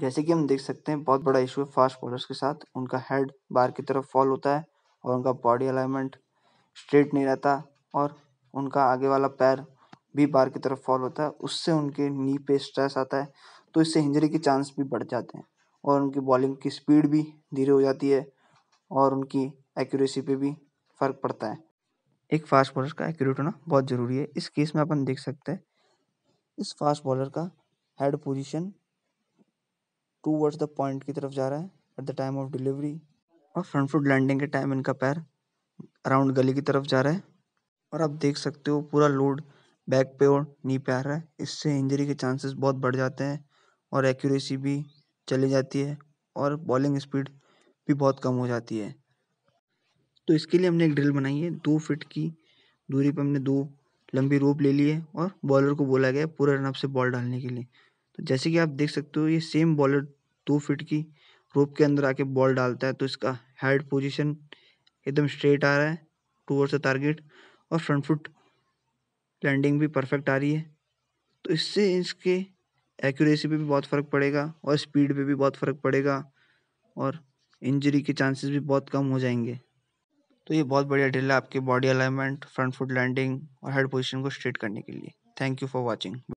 जैसे कि हम देख सकते हैं बहुत बड़ा इशू है फास्ट बॉलर्स के साथ उनका हेड बाहर की तरफ फॉल होता है और उनका बॉडी अलाइनमेंट स्ट्रेट नहीं रहता और उनका आगे वाला पैर भी बाहर की तरफ फॉल होता है उससे उनके नी पे स्ट्रेस आता है तो इससे इंजरी के चांस भी बढ़ जाते हैं और उनकी बॉलिंग की स्पीड भी धीरे हो जाती है और उनकी एक्यूरेसी पे भी फर्क पड़ता है एक फास्ट बॉलर का एक्यूरेट होना बहुत ज़रूरी है इस केस में अपन देख सकते हैं इस फास्ट बॉलर का head position towards the point की तरफ जा रहा है at the time of delivery और फ्रंट फुट लैंडिंग के टाइम इनका पैर अराउंड गली की तरफ जा रहा है और आप देख सकते हो पूरा लोड बैक पे और नी पे आ रहा है इससे इंजरी के चांसेस बहुत बढ़ जाते हैं और एक्यूरेसी भी चली जाती है और बॉलिंग स्पीड भी बहुत कम हो जाती है तो इसके लिए हमने एक ड्रिल बनाई है दो फिट की दूरी पर हमने दो लंबी रोप ले ली है और बॉलर को बोला गया पूरे रनअप से बॉल डालने के लिए तो जैसे कि आप देख सकते हो ये सेम बॉलर टू फिट की रूप के अंदर आके बॉल डालता है तो इसका हेड पोजीशन एकदम स्ट्रेट आ रहा है टूवर्ड्स द टारगेट और फ्रंट फुट लैंडिंग भी परफेक्ट आ रही है तो इससे इसके एक्यूरेसी पे भी बहुत फ़र्क पड़ेगा और स्पीड पे भी बहुत फ़र्क पड़ेगा और इंजरी के चांसेस भी बहुत कम हो जाएंगे तो ये बहुत बढ़िया ड्रिल है आपके body alignment front foot landing और हेड पोजीशन को स्ट्रेट करने के लिए थैंक यू फॉर वॉचिंग